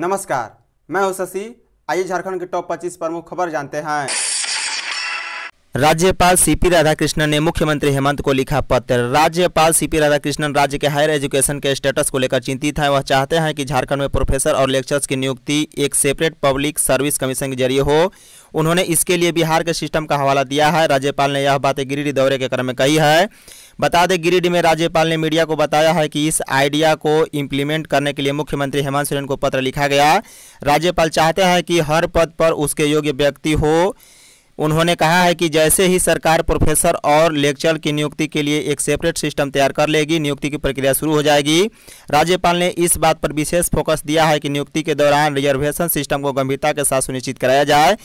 नमस्कार मैं हूं शशि आइए झारखंड के टॉप 25 प्रमुख खबर जानते हैं राज्यपाल सीपी राधाकृष्णन ने मुख्यमंत्री हेमंत को लिखा पत्र राज्यपाल सीपी राधाकृष्णन राज्य के हायर एजुकेशन के स्टेटस को लेकर चिंतित हैं वह चाहते हैं कि झारखंड में प्रोफेसर और लेक्चर की नियुक्ति एक सेपरेट पब्लिक सर्विस कमीशन के जरिए हो उन्होंने इसके लिए बिहार के सिस्टम का हवाला दिया है राज्यपाल ने यह बातें गिरिडीह दौरे के क्रम में कही है बता दें गिरिडीह में राज्यपाल ने मीडिया को बताया है कि इस आइडिया को इम्प्लीमेंट करने के लिए मुख्यमंत्री हेमंत सोरेन को पत्र लिखा गया राज्यपाल चाहते हैं कि हर पद पर उसके योग्य व्यक्ति हो उन्होंने कहा है कि जैसे ही सरकार प्रोफेसर और लेक्चर की नियुक्ति के लिए एक सेपरेट सिस्टम तैयार कर लेगी नियुक्ति की प्रक्रिया शुरू हो जाएगी राज्यपाल ने इस बात पर विशेष फोकस दिया है कि नियुक्ति के दौरान रिजर्वेशन सिस्टम को गंभीरता के साथ सुनिश्चित कराया जाए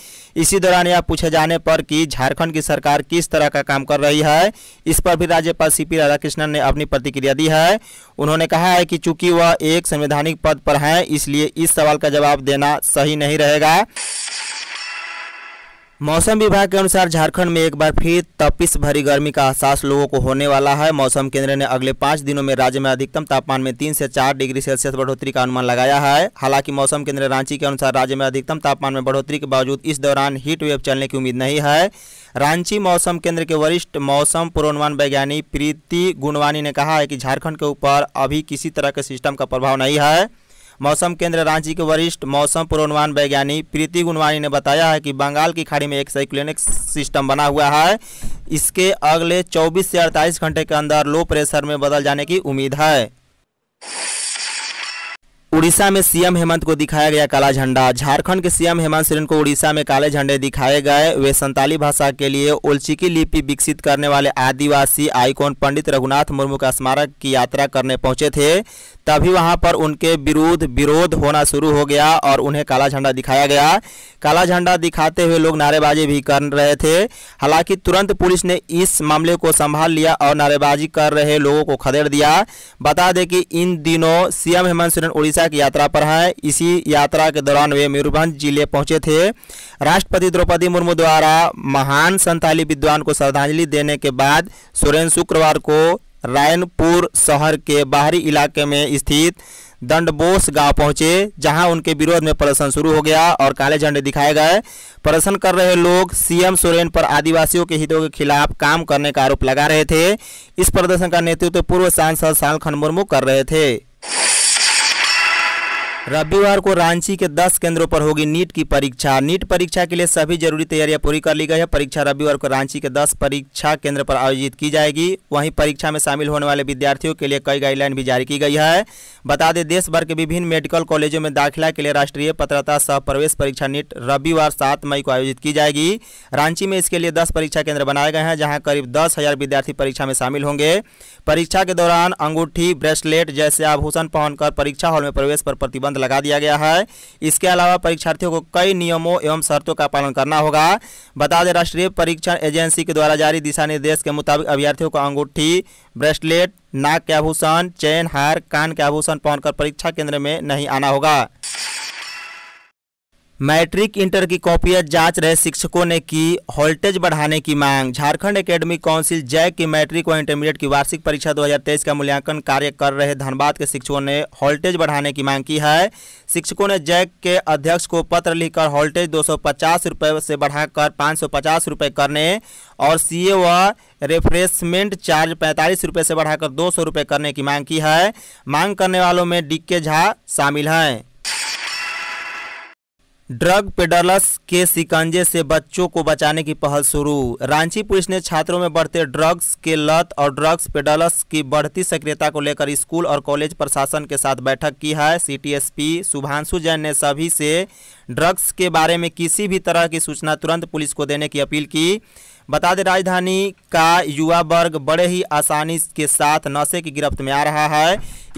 इसी दौरान यह पूछे जाने पर कि झारखंड की सरकार किस तरह का काम कर रही है इस पर भी राज्यपाल सी पी राधाकृष्णन ने अपनी प्रतिक्रिया दी है उन्होंने कहा है कि चूंकि वह एक संवैधानिक पद पर हैं इसलिए इस सवाल का जवाब देना सही नहीं रहेगा मौसम विभाग के अनुसार झारखंड में एक बार फिर तपिस भरी गर्मी का एहसास लोगों को होने वाला है मौसम केंद्र ने अगले पाँच दिनों में राज्य में अधिकतम तापमान में तीन से चार डिग्री सेल्सियस बढ़ोतरी का अनुमान लगाया है हालांकि मौसम केंद्र रांची के अनुसार राज्य में अधिकतम तापमान में बढ़ोतरी के बावजूद इस दौरान हीट वेव चलने की उम्मीद नहीं है रांची मौसम केंद्र के वरिष्ठ मौसम पूर्वानुमान वैज्ञानिक प्रीति गुणवानी ने कहा है कि झारखंड के ऊपर अभी किसी तरह के सिस्टम का प्रभाव नहीं है मौसम केंद्र रांची के वरिष्ठ मौसम पूर्वानुमान वैज्ञानिक प्रीति गुणवानी ने बताया है कि बंगाल की खाड़ी में एक साइक्लोनिक सिस्टम बना हुआ है इसके अगले 24 से 48 घंटे के अंदर लो प्रेशर में बदल जाने की उम्मीद है उड़ीसा में सीएम हेमंत को दिखाया गया काला झंडा झारखंड के सीएम हेमंत सोरेन को उड़ीसा में काले झंडे दिखाए गए वे संताली भाषा के लिए ओलचिकी लिपि विकसित करने वाले आदिवासी आइकॉन पंडित रघुनाथ मुर्मू का स्मारक की यात्रा करने पहुंचे थे तभी वहां पर उनके विरुद्ध विरोध होना शुरू हो गया और उन्हें काला झंडा दिखाया गया काला झंडा दिखाते हुए लोग नारेबाजी भी कर रहे थे हालांकि तुरंत पुलिस ने इस मामले को संभाल लिया और नारेबाजी कर रहे लोगों को खदेड़ दिया बता दें कि इन दिनों सीएम हेमंत सोरेन उड़ीसा तक यात्रा पर है इसी यात्रा के दौरान वे मयूरभंज जिले पहुंचे थे राष्ट्रपति द्रौपदी मुर्मू द्वारा महान संताली विद्वान को श्रद्धांजलि देने के बाद सुरेन शुक्रवार को रायनपुर शहर के बाहरी इलाके में स्थित दंडबोस गांव पहुंचे जहां उनके विरोध में प्रदर्शन शुरू हो गया और काले झंडे दिखाए गए प्रदर्शन कर रहे लोग सीएम सोरेन पर आदिवासियों के हितों के खिलाफ काम करने का आरोप लगा रहे थे इस प्रदर्शन का नेतृत्व तो पूर्व सांसद सालखन मुर्मू कर रहे थे रविवार को रांची के 10 केंद्रों पर होगी नीट की परीक्षा नीट परीक्षा के लिए सभी जरूरी तैयारियां पूरी कर ली गई है परीक्षा रविवार को रांची के 10 परीक्षा केंद्र पर आयोजित की जाएगी वहीं परीक्षा में शामिल होने वाले विद्यार्थियों के लिए कई गाइडलाइन भी जारी की गई है बता दें देश भर के विभिन्न मेडिकल कॉलेजों में दाखिला के लिए राष्ट्रीय पत्रता सह प्रवेश परीक्षा नीट रविवार सात मई को आयोजित की जाएगी रांची में इसके लिए दस परीक्षा केंद्र बनाए गए हैं जहाँ करीब दस विद्यार्थी परीक्षा में शामिल होंगे परीक्षा के दौरान अंगूठी ब्रेसलेट जैसे आभूषण पहनकर परीक्षा हॉल में प्रवेश पर प्रतिबंध प्रतिबंध लगा दिया गया है इसके अलावा परीक्षार्थियों को कई नियमों एवं शर्तों का पालन करना होगा बता दें राष्ट्रीय परीक्षण एजेंसी के द्वारा जारी दिशा निर्देश के मुताबिक अभ्यर्थियों को अंगूठी ब्रेसलेट नाक के आभूषण चैन हार कान के आभूषण पहनकर परीक्षा केंद्र में नहीं आना होगा मैट्रिक इंटर की कॉपियां जांच रहे शिक्षकों ने की होल्टेज बढ़ाने की मांग झारखंड एकेडमिक काउंसिल जैक की मैट्रिक व इंटरमीडिएट की वार्षिक परीक्षा 2023 का मूल्यांकन कार्य कर रहे धनबाद के शिक्षकों ने होल्टेज बढ़ाने की मांग की है शिक्षकों ने जैक के अध्यक्ष को पत्र लिखकर होल्टेज दो सौ से बढ़ाकर पाँच रुपए करने और सी व रिफ्रेशमेंट चार्ज पैंतालीस रुपये से बढ़ाकर दो सौ रुपये करने की मांग की है मांग करने वालों में डी के झा शामिल हैं ड्रग पेडलर्स के शिकंजे से बच्चों को बचाने की पहल शुरू रांची पुलिस ने छात्रों में बढ़ते ड्रग्स के लत और ड्रग्स पेडलर्स की बढ़ती सक्रियता को लेकर स्कूल और कॉलेज प्रशासन के साथ बैठक की है सीटीएसपी शुभांशु जैन ने सभी से ड्रग्स के बारे में किसी भी तरह की सूचना तुरंत पुलिस को देने की अपील की बता दें राजधानी का युवा वर्ग बड़े ही आसानी के साथ नशे की गिरफ्त में आ रहा है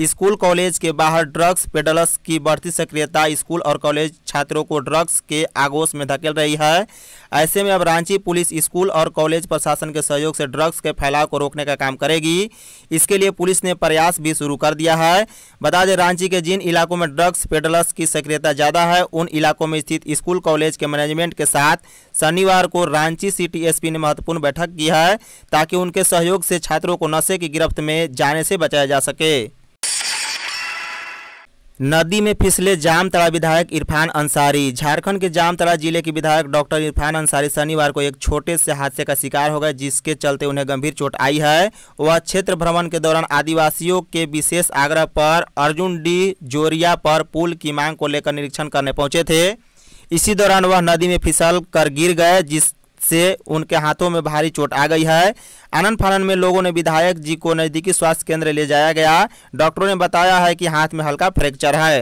स्कूल कॉलेज के बाहर ड्रग्स पेडलर्स की बढ़ती सक्रियता स्कूल और कॉलेज छात्रों को ड्रग्स के आगोश में धकेल रही है ऐसे में अब रांची पुलिस स्कूल और कॉलेज प्रशासन के सहयोग से ड्रग्स के फैलाव को रोकने का काम करेगी इसके लिए पुलिस ने प्रयास भी शुरू कर दिया है बता दें रांची के जिन इलाकों में ड्रग्स पेडलर्स की सक्रियता ज़्यादा है उन इलाकों में स्थित स्कूल कॉलेज के मैनेजमेंट के साथ शनिवार को रांची सिटी एसपी ने महत्वपूर्ण बैठक की है ताकि उनके सहयोग से छात्रों को नशे की गिरफ्त में जाने से बचाया जा सके नदी में फिसले जामतड़ा विधायक इरफान अंसारी झारखंड के जामतला जिले के विधायक डॉक्टर इरफान अंसारी शनिवार को एक छोटे से हादसे का शिकार हो गए जिसके चलते उन्हें गंभीर चोट आई है वह क्षेत्र भ्रमण के दौरान आदिवासियों के विशेष आग्रह पर अर्जुन डी जोरिया पर पुल की मांग को लेकर निरीक्षण करने पहुंचे थे इसी दौरान वह नदी में फिसल कर गिर गए जिस से उनके हाथों में भारी चोट आ गई है आनंद फानन में लोगों ने विधायक जी को नज़दीकी स्वास्थ्य केंद्र ले जाया गया डॉक्टरों ने बताया है कि हाथ में हल्का फ्रैक्चर है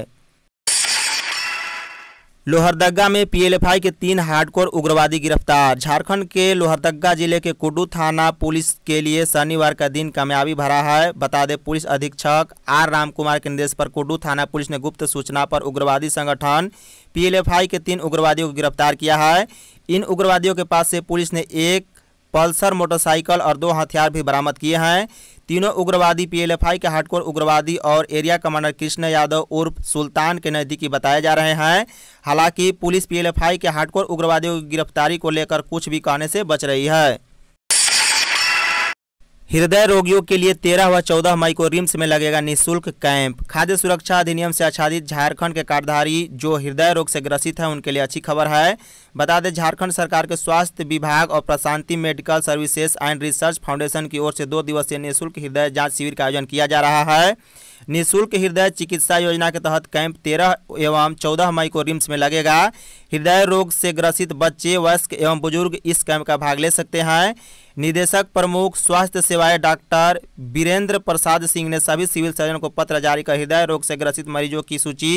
लोहरदगा में पीएलएफआई के तीन हार्डकोर उग्रवादी गिरफ्तार झारखंड के लोहरदगा जिले के कुडू थाना पुलिस के लिए शनिवार का दिन कामयाबी भरा है बता दें पुलिस अधीक्षक आर रामकुमार के निर्देश पर कुडू थाना पुलिस ने गुप्त सूचना पर उग्रवादी संगठन पीएलएफआई के तीन उग्रवादियों को गिरफ्तार किया है इन उग्रवादियों के पास से पुलिस ने एक पल्सर मोटरसाइकिल और दो हथियार भी बरामद किए हैं तीनों उग्रवादी पीएलएफआई के हार्डकोर उग्रवादी और एरिया कमांडर कृष्ण यादव उर्फ सुल्तान के नज़दीकी बताए जा रहे हैं हालांकि पुलिस पीएलएफआई के हार्डकोर उग्रवादियों की गिरफ्तारी को लेकर कुछ भी कहने से बच रही है हृदय रोगियों के लिए तेरह व चौदह मई को रिम्स में लगेगा निशुल्क कैंप खाद्य सुरक्षा अधिनियम से आच्छादित झारखंड के कार्डधारी जो हृदय रोग से ग्रसित हैं उनके लिए अच्छी खबर है बता दें झारखंड सरकार के स्वास्थ्य विभाग और Prashanti medical services and research foundation की ओर से दो दिवसीय निःशुल्क हृदय जाँच शिविर का आयोजन किया जा रहा है निःशुल्क हृदय चिकित्सा योजना के तहत कैंप तेरह एवं चौदह मई को रिम्स में लगेगा हृदय रोग से ग्रसित बच्चे वयस्क एवं बुजुर्ग इस कैंप का भाग ले सकते हैं निदेशक प्रमुख स्वास्थ्य सेवाएं डॉक्टर वीरेंद्र प्रसाद सिंह ने सभी सिविल सर्जन को पत्र जारी कर हृदय रोग से ग्रसित मरीजों की सूची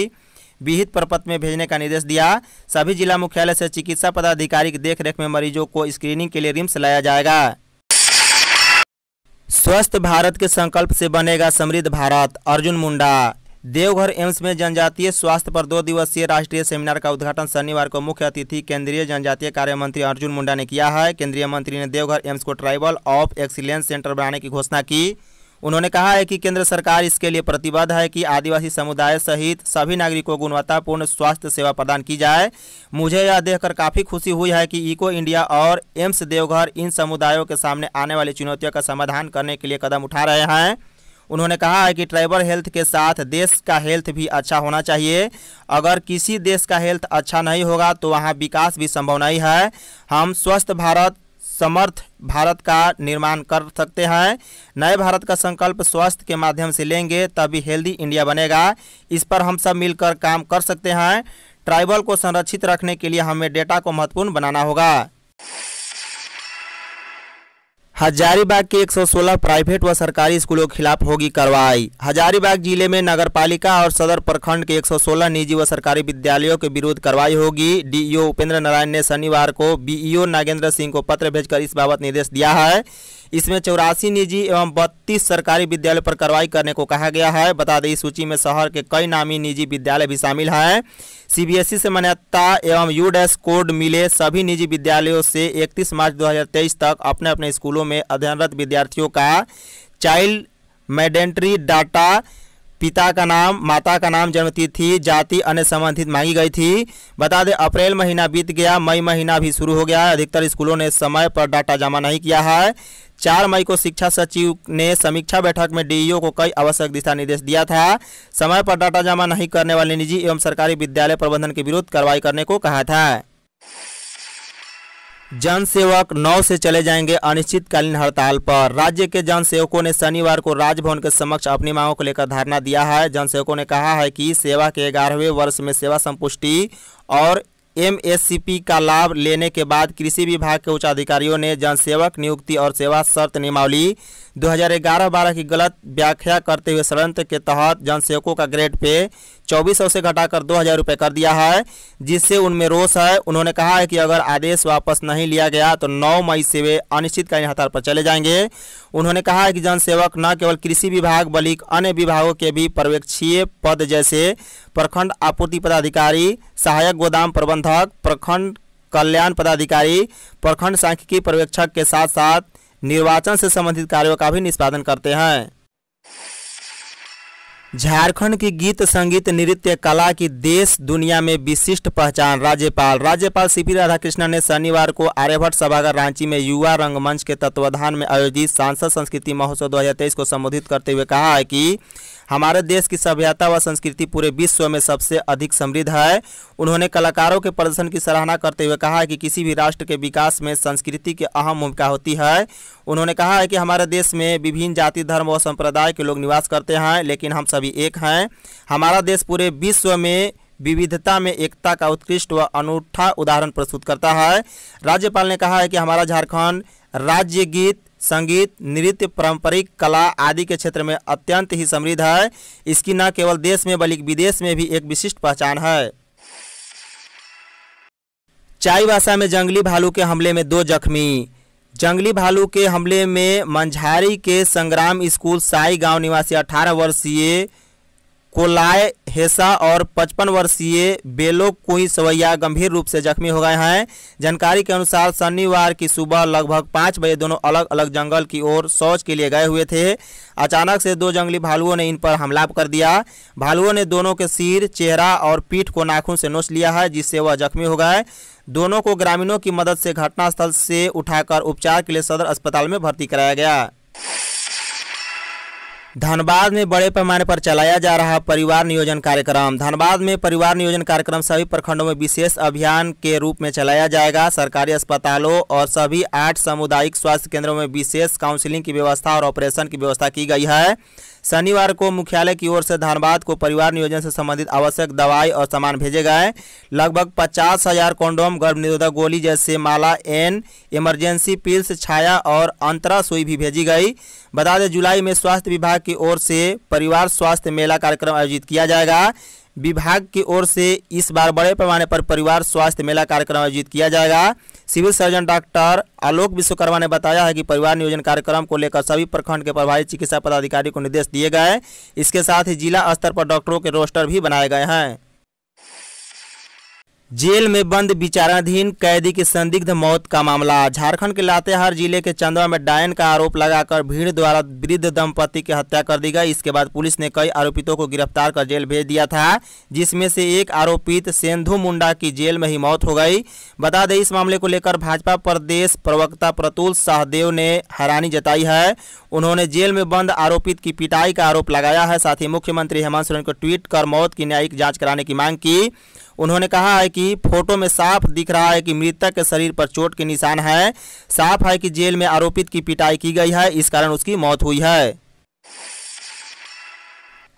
विहित प्रपत्र में भेजने का निर्देश दिया सभी जिला मुख्यालय से चिकित्सा पदाधिकारी की देखरेख में मरीजों को स्क्रीनिंग के लिए रिम्स लाया जाएगा स्वस्थ भारत के संकल्प से बनेगा समृद्ध भारत अर्जुन मुंडा देवघर एम्स में जनजातीय स्वास्थ्य पर दो दिवसीय राष्ट्रीय सेमिनार का उद्घाटन शनिवार को मुख्य अतिथि केंद्रीय जनजातीय कार्य मंत्री अर्जुन मुंडा ने किया है केंद्रीय मंत्री ने देवघर एम्स को ट्राइबल ऑफ एक्सीलेंस सेंटर बनाने की घोषणा की उन्होंने कहा है कि केंद्र सरकार इसके लिए प्रतिबद्ध है कि आदिवासी समुदाय सहित सभी नागरिकों को गुणवत्तापूर्ण स्वास्थ्य सेवा प्रदान की जाए मुझे यह देखकर काफ़ी खुशी हुई है कि इको इंडिया और एम्स देवघर इन समुदायों के सामने आने वाली चुनौतियों का समाधान करने के लिए कदम उठा रहे हैं उन्होंने कहा है कि ट्राइबल हेल्थ के साथ देश का हेल्थ भी अच्छा होना चाहिए अगर किसी देश का हेल्थ अच्छा नहीं होगा तो वहाँ विकास भी संभव नहीं है हम स्वस्थ भारत समर्थ भारत का निर्माण कर सकते हैं नए भारत का संकल्प स्वास्थ्य के माध्यम से लेंगे तभी हेल्दी इंडिया बनेगा इस पर हम सब मिलकर काम कर सकते हैं ट्राइबल को संरक्षित रखने के लिए हमें डेटा को महत्वपूर्ण बनाना होगा हजारीबाग के 116 प्राइवेट व सरकारी स्कूलों के खिलाफ होगी कार्रवाई हजारीबाग जिले में नगरपालिका और सदर प्रखंड के 116 निजी व सरकारी विद्यालयों के विरुद्ध कार्रवाई होगी डीईओ उपेंद्र नारायण ने शनिवार को बीईओ नागेंद्र सिंह को पत्र भेजकर इस बाबत निर्देश दिया है इसमें चौरासी निजी एवं बत्तीस सरकारी विद्यालय पर कार्रवाई करने को कहा गया है बता दें इस सूची में शहर के कई नामी निजी विद्यालय भी शामिल हैं सीबीएसई से मान्यता एवं यू कोड मिले सभी निजी विद्यालयों से 31 मार्च 2023 तक अपने अपने स्कूलों में अध्ययनरत विद्यार्थियों का चाइल्ड मैडेंट्री डाटा पिता का नाम माता का नाम जन्मतिथि जाति अन्य संबंधित मांगी गई थी बता दें अप्रैल महीना बीत गया मई महीना भी शुरू हो गया है अधिकतर स्कूलों ने समय पर डाटा जमा नहीं किया है चार मई को शिक्षा सचिव ने समीक्षा बैठक में डीईओ को कई आवश्यक दिशा निर्देश दिया था समय पर डाटा जमा नहीं करने वाले निजी एवं सरकारी विद्यालय प्रबंधन के विरुद्ध कार्रवाई करने को कहा था जन सेवक नौ से चले जाएंगे अनिश्चितकालीन हड़ताल पर राज्य के जन सेवकों ने शनिवार को राजभवन के समक्ष अपनी मांगों को लेकर धरना दिया है जन सेवकों ने कहा है कि सेवा के ग्यारहवें वर्ष में सेवा संपुष्टि और एमएससीपी का लाभ लेने के बाद कृषि विभाग के उच्च अधिकारियों ने जनसेवक नियुक्ति और सेवा शर्त नियमावली 2011-12 की गलत व्याख्या करते हुए षडयंत्र के तहत जनसेवकों का ग्रेड पे 2400 से घटाकर हज़ार रुपये कर दिया है जिससे उनमें रोष है उन्होंने कहा है कि अगर आदेश वापस नहीं लिया गया तो 9 मई से वे अनिश्चितकालीन हड़ताल पर चले जाएंगे उन्होंने कहा है कि जनसेवक न केवल कृषि विभाग बल्कि अन्य विभागों के भी पर्यवेक्षीय पद जैसे प्रखंड आपूर्ति पदाधिकारी सहायक गोदाम प्रबंधक प्रखंड कल्याण पदाधिकारी प्रखंड सांख्यिकी पर्यवेक्षक के साथ साथ निर्वाचन से संबंधित कार्यों का भी निष्पादन करते हैं झारखंड की गीत संगीत नृत्य कला की देश दुनिया में विशिष्ट पहचान राज्यपाल राज्यपाल सी पी राधाकृष्णन ने शनिवार को आर्यभट्ट सभागार रांची में युवा रंगमंच के तत्वाधान में आयोजित सांसद संस्कृति महोत्सव 2023 को संबोधित करते हुए कहा है कि हमारे देश की सभ्यता व संस्कृति पूरे विश्व में सबसे अधिक समृद्ध है उन्होंने कलाकारों के प्रदर्शन की सराहना करते हुए कहा है कि किसी भी राष्ट्र के विकास में संस्कृति की अहम भूमिका होती है उन्होंने कहा है कि हमारे देश में विभिन्न जाति धर्म व संप्रदाय के लोग निवास करते हैं लेकिन हम सभी एक हैं हमारा देश पूरे विश्व में विविधता में एकता का उत्कृष्ट व अनूठा उदाहरण प्रस्तुत करता है राज्यपाल ने कहा है कि हमारा झारखंड राज्य गीत संगीत नृत्य पारंपरिक कला आदि के क्षेत्र में अत्यंत ही समृद्ध है इसकी न केवल देश में बल्कि विदेश में भी एक विशिष्ट पहचान है चाई भाषा में जंगली भालू के हमले में दो जख्मी जंगली भालू के हमले में मंझारी के संग्राम स्कूल साई गांव निवासी 18 वर्षीय कोलाय हेसा और पचपन वर्षीय बेलो कुई सवैया गंभीर रूप से जख्मी हो गए हैं जानकारी के अनुसार शनिवार की सुबह लगभग पाँच बजे दोनों अलग अलग जंगल की ओर शौच के लिए गए हुए थे अचानक से दो जंगली भालुओं ने इन पर हमला कर दिया भालुओं ने दोनों के सिर चेहरा और पीठ को नाखून से नोच लिया है जिससे वह जख्मी हो गए दोनों को ग्रामीणों की मदद से घटनास्थल से उठाकर उपचार के लिए सदर अस्पताल में भर्ती कराया गया धनबाद में बड़े पैमाने पर चलाया जा रहा परिवार नियोजन कार्यक्रम धनबाद में परिवार नियोजन कार्यक्रम सभी प्रखंडों में विशेष अभियान के रूप में चलाया जाएगा सरकारी अस्पतालों और सभी आठ सामुदायिक स्वास्थ्य केंद्रों में विशेष काउंसिलिंग की व्यवस्था और ऑपरेशन की व्यवस्था की गई है शनिवार को मुख्यालय की ओर से धनबाद को परिवार नियोजन से संबंधित आवश्यक दवाई और सामान भेजे गए लगभग पचास हजार कॉन्डोम गर्भ निरोधक गोली जैसे Mala N emergency pills Chhaya और अंतरा सुई भी भेजी गई बता दें जुलाई में स्वास्थ्य विभाग की ओर से परिवार स्वास्थ्य मेला कार्यक्रम आयोजित किया जाएगा विभाग की ओर से इस बार बड़े पैमाने पर परिवार स्वास्थ्य मेला कार्यक्रम आयोजित किया जाएगा civil surgeon doctor Alok Vishwakarma ने बताया है कि परिवार नियोजन कार्यक्रम को लेकर सभी प्रखंड के प्रभारी चिकित्सा पदाधिकारी को निर्देश दिए गए इसके साथ ही जिला स्तर पर डॉक्टरों के रोस्टर भी बनाए गए हैं जेल में बंद विचाराधीन कैदी की संदिग्ध मौत का मामला झारखंड के लातेहार जिले के चंदवा में डायन का आरोप लगाकर भीड़ द्वारा वृद्ध दंपति की हत्या कर दी गई इसके बाद पुलिस ने कई आरोपितों को गिरफ्तार कर जेल भेज दिया था जिसमें से एक आरोपित सेंधु मुंडा की जेल में ही मौत हो गई बता दें इस मामले को लेकर भाजपा प्रदेश प्रवक्ता प्रतुल सहदेव ने हैरानी जताई है उन्होंने जेल में बंद आरोपित की पिटाई का आरोप लगाया है साथ ही मुख्यमंत्री हेमंत सोरेन को ट्वीट कर मौत की न्यायिक जाँच कराने की मांग की उन्होंने कहा है कि फोटो में साफ दिख रहा है कि मृतक के शरीर पर चोट के निशान है साफ है कि जेल में आरोपित की पिटाई की गई है इस कारण उसकी मौत हुई है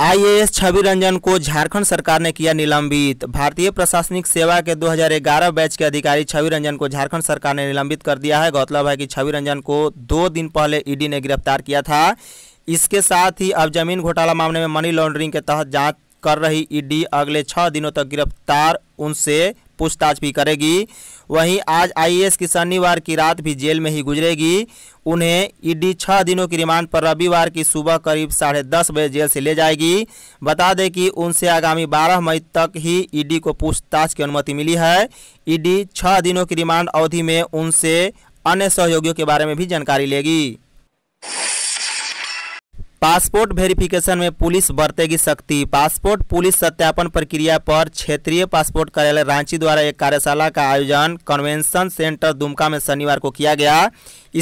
आईएएस छवि रंजन को झारखंड सरकार ने किया निलंबित भारतीय प्रशासनिक सेवा के 2011 बैच के अधिकारी छवि रंजन को झारखंड सरकार ने निलंबित कर दिया है गौरतलब है कि छवि रंजन को दो दिन पहले ईडी ने गिरफ्तार किया था इसके साथ ही अब जमीन घोटाला मामले में मनी लॉन्ड्रिंग के तहत जांच कर रही ईडी अगले छह दिनों तक गिरफ्तार उनसे पूछताछ भी करेगी वहीं आज आईएएस की शनिवार की रात भी जेल में ही गुजरेगी उन्हें ईडी छह दिनों की रिमांड पर रविवार की सुबह करीब साढ़े दस बजे जेल से ले जाएगी बता दें कि उनसे आगामी 12 मई तक ही ईडी को पूछताछ की अनुमति मिली है ईडी छह दिनों की रिमांड अवधि में उनसे अन्य सहयोगियों के बारे में भी जानकारी लेगी पासपोर्ट वेरिफिकेशन में पुलिस बरतेगी सख्ती पासपोर्ट पुलिस सत्यापन प्रक्रिया पर क्षेत्रीय पासपोर्ट कार्यालय रांची द्वारा एक कार्यशाला का आयोजन कन्वेंशन सेंटर दुमका में शनिवार को किया गया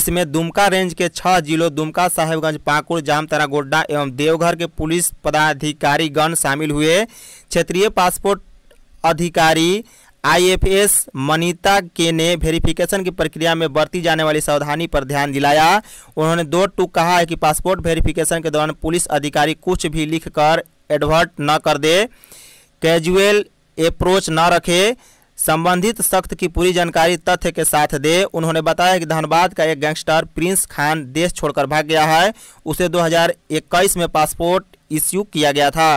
इसमें दुमका रेंज के छह जिलों दुमका साहेबगंज पाकुड़ जामतारा गोड्डा एवं देवघर के पुलिस पदाधिकारीगण शामिल हुए क्षेत्रीय पासपोर्ट अधिकारी आईएफएस मनीता के ने वेरिफिकेशन की प्रक्रिया में बरती जाने वाली सावधानी पर ध्यान दिलाया उन्होंने दो टूक कहा है कि पासपोर्ट वेरिफिकेशन के दौरान पुलिस अधिकारी कुछ भी लिखकर एडवर्ट न कर दे कैजुअल अप्रोच न रखे संबंधित सख्त की पूरी जानकारी तथ्य के साथ दे उन्होंने बताया कि धनबाद का एक गैंगस्टर प्रिंस खान देश छोड़कर भाग गया है उसे 2021 में पासपोर्ट इश्यू किया गया था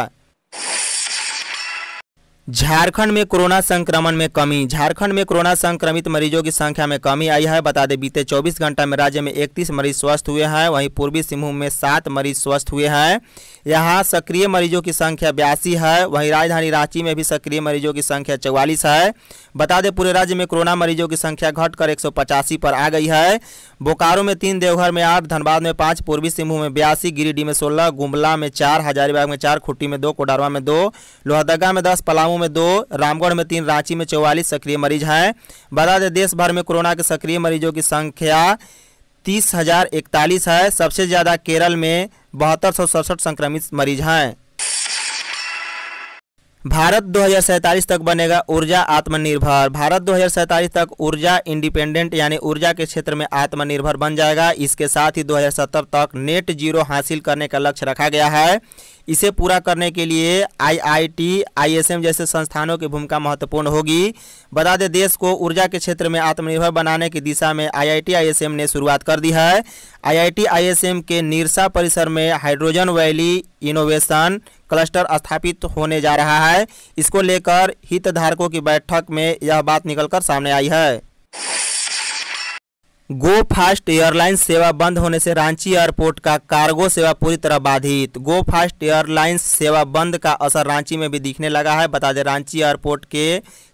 झारखंड में कोरोना संक्रमण में कमी झारखंड में कोरोना संक्रमित मरीजों की संख्या में कमी आई है बता दें बीते 24 घंटा में राज्य में 31 मरीज स्वस्थ हुए हैं वहीं पूर्वी सिंहभूम में सात मरीज स्वस्थ हुए हैं यहां सक्रिय मरीजों की संख्या बयासी है वहीं राजधानी रांची में भी सक्रिय मरीजों की संख्या चौवालीस है बता दें पूरे राज्य में कोरोना मरीजों की संख्या घटकर एक पर आ गई है बोकारो में तीन देवघर में आठ धनबाद में पाँच पूर्वी सिंहभूम में बयासी गिरिडीह में सोलह गुमला में चार हजारीबाग में चार खुट्टी में दो कोडारवा में दो लोहरदगा में दस पलामू मऊ में दो रामगढ़ में तीन रांची में चौवालीस सक्रिय मरीज हैं बता दें देश भर में कोरोना के सक्रिय मरीजों की संख्या तीस हजार इकतालीस है सबसे ज़्यादा केरल में बहत्तर सौ सड़सठ संक्रमित मरीज हैं भारत दो तक बनेगा ऊर्जा आत्मनिर्भर भारत दो तक ऊर्जा इंडिपेंडेंट यानी ऊर्जा के क्षेत्र में आत्मनिर्भर बन जाएगा इसके साथ ही 2070 तक नेट जीरो हासिल करने का लक्ष्य रखा गया है इसे पूरा करने के लिए आईआईटी, आईएसएम जैसे संस्थानों की भूमिका महत्वपूर्ण होगी बता दें देश को ऊर्जा के क्षेत्र में आत्मनिर्भर बनाने की दिशा में आईआईटी, आईएसएम ने शुरुआत कर दी है आईआईटी, आईएसएम के निरसा परिसर में हाइड्रोजन वैली इनोवेशन क्लस्टर स्थापित होने जा रहा है इसको लेकर हितधारकों की बैठक में यह बात निकलकर सामने आई है गो फास्ट एयरलाइन सेवा बंद होने से रांची एयरपोर्ट का कार्गो सेवा पूरी तरह बाधित गो फास्ट एयरलाइंस सेवा बंद का असर रांची में भी दिखने लगा है बता दें रांची एयरपोर्ट के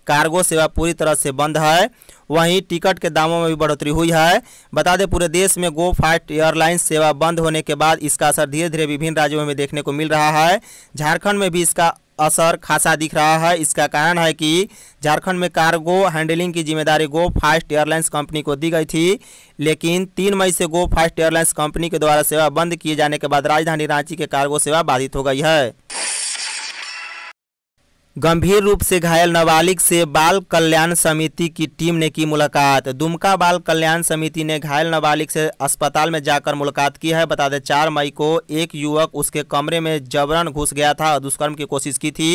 कार्गो सेवा पूरी तरह से बंद है वहीं टिकट के दामों में भी बढ़ोतरी हुई है बता दें पूरे देश में गो फास्ट एयरलाइंस सेवा बंद होने के बाद इसका असर धीरे धीरे विभिन्न राज्यों में देखने को मिल रहा है झारखंड में भी इसका असर खासा दिख रहा है इसका कारण है कि झारखंड में कार्गो हैंडलिंग की जिम्मेदारी गो फास्ट एयरलाइंस कंपनी को दी गई थी लेकिन तीन मई से गो फास्ट एयरलाइंस कंपनी के द्वारा सेवा बंद किए जाने के बाद राजधानी रांची के कार्गो सेवा बाधित हो गई है गंभीर रूप से घायल नाबालिग से बाल कल्याण समिति की टीम ने की मुलाकात दुमका बाल कल्याण समिति ने घायल नाबालिग से अस्पताल में जाकर मुलाकात की है बता दें चार मई को एक युवक उसके कमरे में जबरन घुस गया था और दुष्कर्म की कोशिश की थी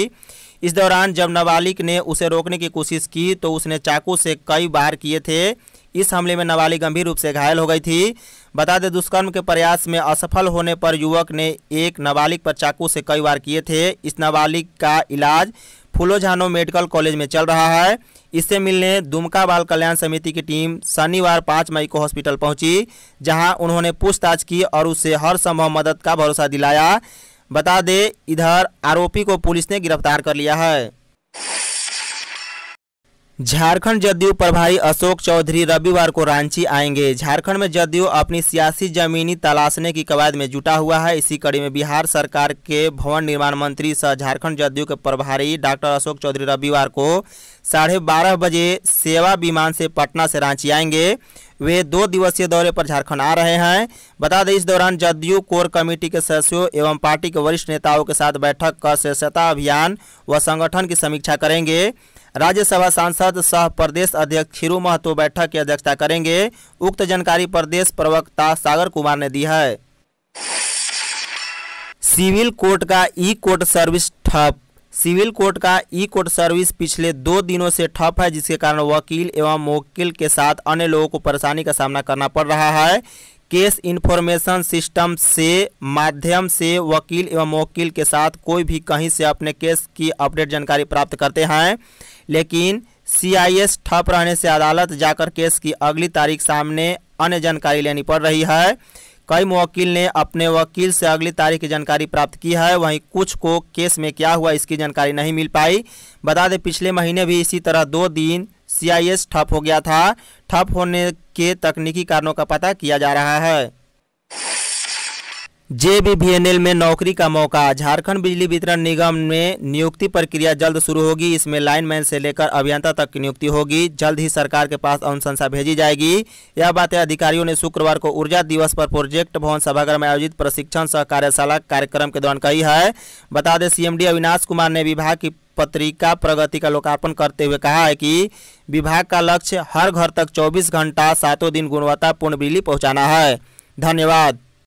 इस दौरान जब नाबालिग ने उसे रोकने की कोशिश की तो उसने चाकू से कई बार किए थे इस हमले में नाबालिग गंभीर रूप से घायल हो गई थी बता दें दुष्कर्म के प्रयास में असफल होने पर युवक ने एक नाबालिग पर चाकू से कई बार किए थे इस नाबालिग का इलाज फुलोझानो मेडिकल कॉलेज में चल रहा है इससे मिलने दुमका बाल कल्याण समिति की टीम शनिवार पाँच मई को हॉस्पिटल पहुंची जहां उन्होंने पूछताछ की और उसे हर संभव मदद का भरोसा दिलाया बता दे इधर आरोपी को पुलिस ने गिरफ्तार कर लिया है झारखंड जदयू प्रभारी अशोक चौधरी रविवार को रांची आएंगे झारखंड में जदयू अपनी सियासी जमीनी तलाशने की कवायद में जुटा हुआ है इसी कड़ी में बिहार सरकार के भवन निर्माण मंत्री सह झारखंड जदयू के प्रभारी डॉक्टर अशोक चौधरी रविवार को साढ़े बारह बजे सेवा विमान से पटना से रांची आएंगे वे दो दिवसीय दौरे पर झारखंड आ रहे हैं बता दें इस दौरान जदयू कोर कमेटी के सदस्यों एवं पार्टी के वरिष्ठ नेताओं के साथ बैठक कर सदस्यता अभियान व संगठन की समीक्षा करेंगे राज्यसभा सांसद सह प्रदेश अध्यक्ष खिरू महतो बैठक की अध्यक्षता करेंगे उक्त जानकारी प्रदेश प्रवक्ता सागर कुमार ने दी है सिविल कोर्ट का ई कोर्ट सर्विस ठप सिविल कोर्ट का ई कोर्ट सर्विस पिछले दो दिनों से ठप है जिसके कारण वकील एवं मोकिल के साथ अन्य लोगों को परेशानी का सामना करना पड़ रहा है केस इन्फॉर्मेशन सिस्टम से माध्यम से वकील एवं मोकिल के साथ कोई भी कहीं से अपने केस की अपडेट जानकारी प्राप्त करते हैं लेकिन सीआईएस ठप रहने से अदालत जाकर केस की अगली तारीख सामने अन्य जानकारी लेनी पड़ रही है कई वकील ने अपने वकील से अगली तारीख की जानकारी प्राप्त की है वहीं कुछ को केस में क्या हुआ इसकी जानकारी नहीं मिल पाई बता दें पिछले महीने भी इसी तरह दो दिन सीआईएस ठप हो गया था ठप होने के तकनीकी कारणों का पता किया जा रहा है एल में नौकरी का मौका झारखंड बिजली वितरण निगम में नियुक्ति प्रक्रिया जल्द शुरू होगी इसमें लाइनमैन से लेकर अभियंता तक की नियुक्ति होगी जल्द ही सरकार के पास अनुशंसा भेजी जाएगी यह बातें अधिकारियों ने शुक्रवार को ऊर्जा दिवस पर प्रोजेक्ट भवन सभागार में आयोजित प्रशिक्षण सह कार्यशाला कार्यक्रम के दौरान कही है बता दें सीएमडी अविनाश कुमार ने विभाग की पत्रिका प्रगति का लोकार्पण करते हुए कहा है कि विभाग का लक्ष्य हर घर तक चौबीस घंटा सातों दिन गुणवत्तापूर्ण बिजली पहुँचाना है धन्यवाद